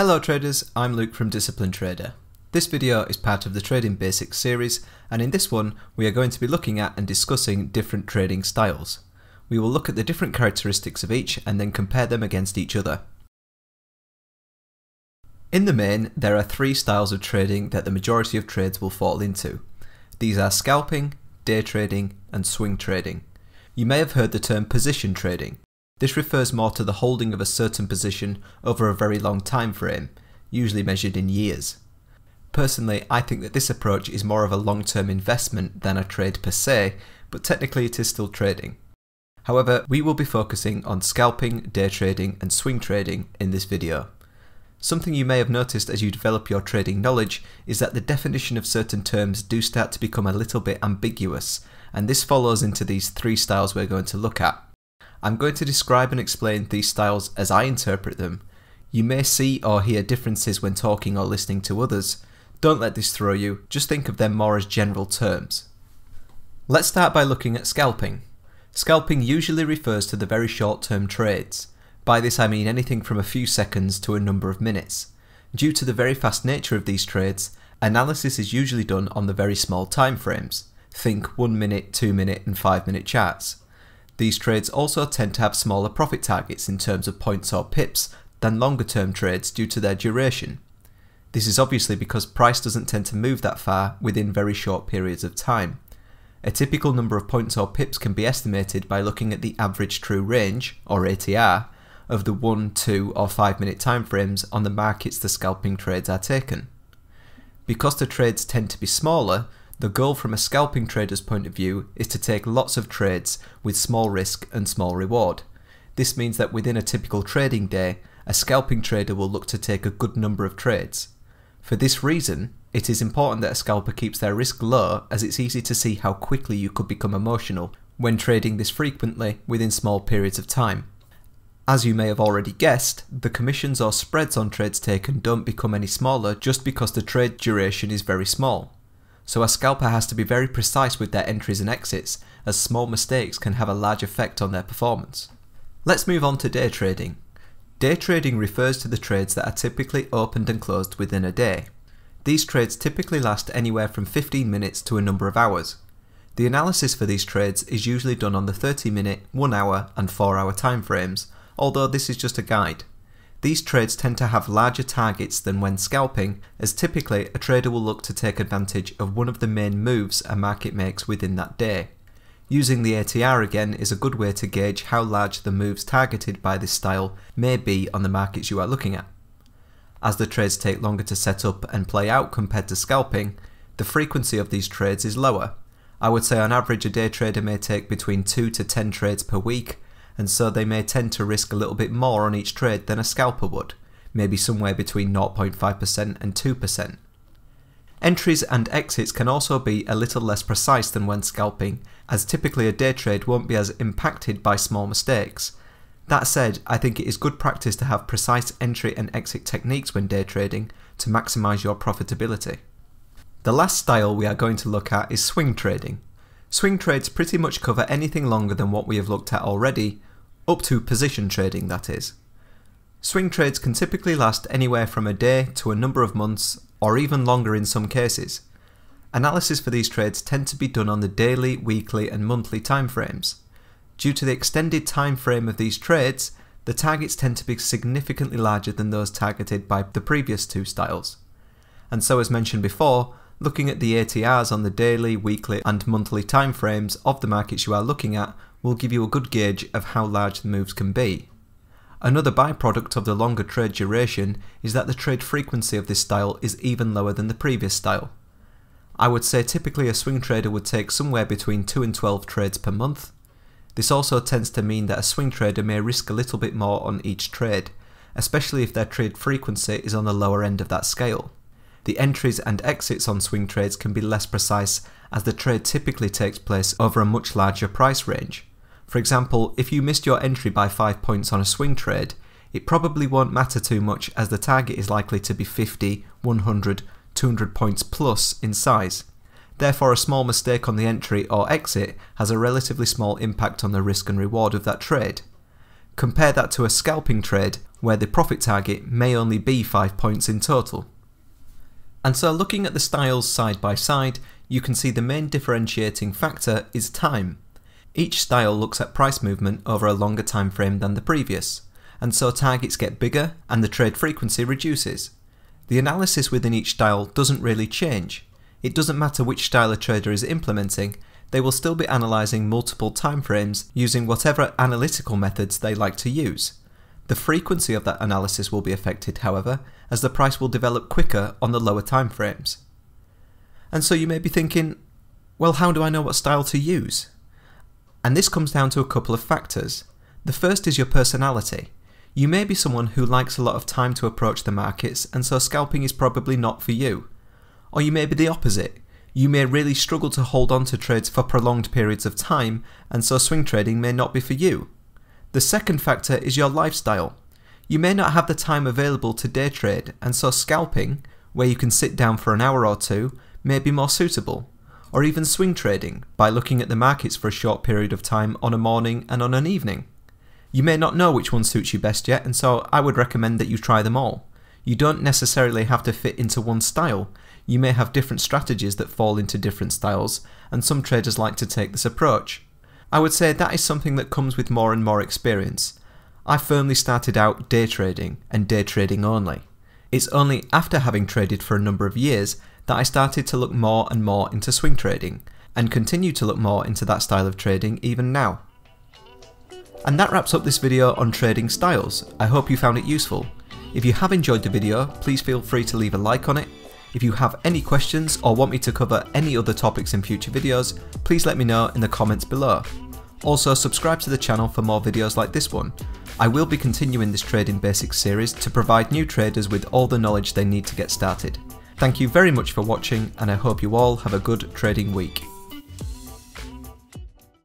Hello traders, I'm Luke from Discipline Trader. This video is part of the Trading Basics series and in this one we are going to be looking at and discussing different trading styles. We will look at the different characteristics of each and then compare them against each other. In the main, there are three styles of trading that the majority of trades will fall into. These are scalping, day trading and swing trading. You may have heard the term position trading. This refers more to the holding of a certain position over a very long time frame, usually measured in years. Personally, I think that this approach is more of a long-term investment than a trade per se, but technically it is still trading. However, we will be focusing on scalping, day trading and swing trading in this video. Something you may have noticed as you develop your trading knowledge is that the definition of certain terms do start to become a little bit ambiguous, and this follows into these three styles we're going to look at. I'm going to describe and explain these styles as I interpret them. You may see or hear differences when talking or listening to others. Don't let this throw you, just think of them more as general terms. Let's start by looking at scalping. Scalping usually refers to the very short term trades. By this I mean anything from a few seconds to a number of minutes. Due to the very fast nature of these trades, analysis is usually done on the very small time frames. Think 1 minute, 2 minute and 5 minute charts. These trades also tend to have smaller profit targets in terms of points or pips than longer term trades due to their duration. This is obviously because price doesn't tend to move that far within very short periods of time. A typical number of points or pips can be estimated by looking at the average true range, or ATR, of the 1, 2 or 5 minute timeframes on the markets the scalping trades are taken. Because the trades tend to be smaller, the goal from a scalping trader's point of view is to take lots of trades with small risk and small reward. This means that within a typical trading day, a scalping trader will look to take a good number of trades. For this reason, it is important that a scalper keeps their risk low as it's easy to see how quickly you could become emotional when trading this frequently within small periods of time. As you may have already guessed, the commissions or spreads on trades taken don't become any smaller just because the trade duration is very small so a scalper has to be very precise with their entries and exits, as small mistakes can have a large effect on their performance. Let's move on to day trading. Day trading refers to the trades that are typically opened and closed within a day. These trades typically last anywhere from 15 minutes to a number of hours. The analysis for these trades is usually done on the 30 minute, 1 hour and 4 hour timeframes, although this is just a guide. These trades tend to have larger targets than when scalping, as typically a trader will look to take advantage of one of the main moves a market makes within that day. Using the ATR again is a good way to gauge how large the moves targeted by this style may be on the markets you are looking at. As the trades take longer to set up and play out compared to scalping, the frequency of these trades is lower. I would say on average a day trader may take between 2 to 10 trades per week, and so they may tend to risk a little bit more on each trade than a scalper would, maybe somewhere between 0.5% and 2%. Entries and exits can also be a little less precise than when scalping, as typically a day trade won't be as impacted by small mistakes. That said, I think it is good practice to have precise entry and exit techniques when day trading to maximise your profitability. The last style we are going to look at is swing trading. Swing trades pretty much cover anything longer than what we have looked at already, up to position trading that is. Swing trades can typically last anywhere from a day to a number of months or even longer in some cases. Analysis for these trades tend to be done on the daily, weekly and monthly timeframes. Due to the extended time frame of these trades, the targets tend to be significantly larger than those targeted by the previous two styles. And so as mentioned before, looking at the ATRs on the daily, weekly and monthly timeframes of the markets you are looking at will give you a good gauge of how large the moves can be. Another byproduct of the longer trade duration is that the trade frequency of this style is even lower than the previous style. I would say typically a swing trader would take somewhere between 2 and 12 trades per month. This also tends to mean that a swing trader may risk a little bit more on each trade, especially if their trade frequency is on the lower end of that scale. The entries and exits on swing trades can be less precise as the trade typically takes place over a much larger price range. For example, if you missed your entry by 5 points on a swing trade, it probably won't matter too much as the target is likely to be 50, 100, 200 points plus in size. Therefore, a small mistake on the entry or exit has a relatively small impact on the risk and reward of that trade. Compare that to a scalping trade where the profit target may only be 5 points in total. And so looking at the styles side by side, you can see the main differentiating factor is time. Each style looks at price movement over a longer time frame than the previous, and so targets get bigger and the trade frequency reduces. The analysis within each style doesn't really change. It doesn't matter which style a trader is implementing, they will still be analysing multiple timeframes using whatever analytical methods they like to use. The frequency of that analysis will be affected, however, as the price will develop quicker on the lower timeframes. And so you may be thinking, well, how do I know what style to use? And this comes down to a couple of factors. The first is your personality. You may be someone who likes a lot of time to approach the markets, and so scalping is probably not for you. Or you may be the opposite. You may really struggle to hold on to trades for prolonged periods of time, and so swing trading may not be for you. The second factor is your lifestyle. You may not have the time available to day trade, and so scalping, where you can sit down for an hour or two, may be more suitable or even swing trading by looking at the markets for a short period of time on a morning and on an evening. You may not know which one suits you best yet, and so I would recommend that you try them all. You don't necessarily have to fit into one style. You may have different strategies that fall into different styles, and some traders like to take this approach. I would say that is something that comes with more and more experience. I firmly started out day trading and day trading only. It's only after having traded for a number of years that I started to look more and more into swing trading, and continue to look more into that style of trading even now. And that wraps up this video on trading styles, I hope you found it useful. If you have enjoyed the video, please feel free to leave a like on it. If you have any questions or want me to cover any other topics in future videos, please let me know in the comments below. Also subscribe to the channel for more videos like this one. I will be continuing this Trading Basics series to provide new traders with all the knowledge they need to get started. Thank you very much for watching and I hope you all have a good trading week.